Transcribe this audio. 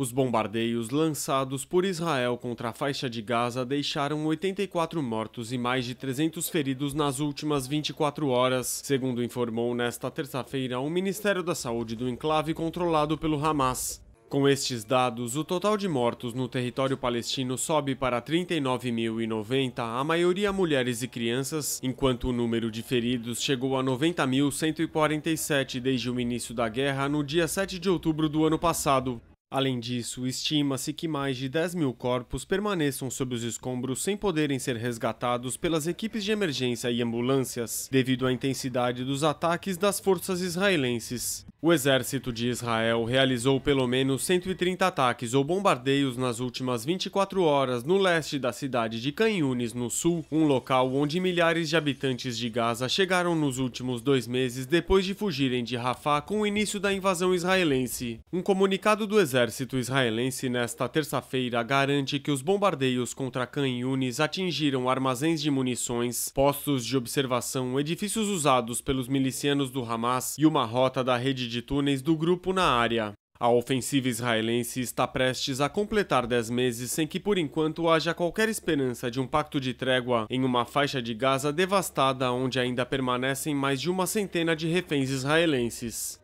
Os bombardeios lançados por Israel contra a faixa de Gaza deixaram 84 mortos e mais de 300 feridos nas últimas 24 horas, segundo informou nesta terça-feira o Ministério da Saúde do enclave controlado pelo Hamas. Com estes dados, o total de mortos no território palestino sobe para 39.090, a maioria mulheres e crianças, enquanto o número de feridos chegou a 90.147 desde o início da guerra no dia 7 de outubro do ano passado. Além disso, estima-se que mais de 10 mil corpos permaneçam sob os escombros sem poderem ser resgatados pelas equipes de emergência e ambulâncias, devido à intensidade dos ataques das forças israelenses. O exército de Israel realizou pelo menos 130 ataques ou bombardeios nas últimas 24 horas no leste da cidade de Canhunes, no sul, um local onde milhares de habitantes de Gaza chegaram nos últimos dois meses depois de fugirem de Rafah com o início da invasão israelense. Um comunicado do exército israelense nesta terça-feira garante que os bombardeios contra Canhunes atingiram armazéns de munições, postos de observação, edifícios usados pelos milicianos do Hamas e uma rota da rede de túneis do grupo na área. A ofensiva israelense está prestes a completar 10 meses sem que, por enquanto, haja qualquer esperança de um pacto de trégua em uma faixa de Gaza devastada onde ainda permanecem mais de uma centena de reféns israelenses.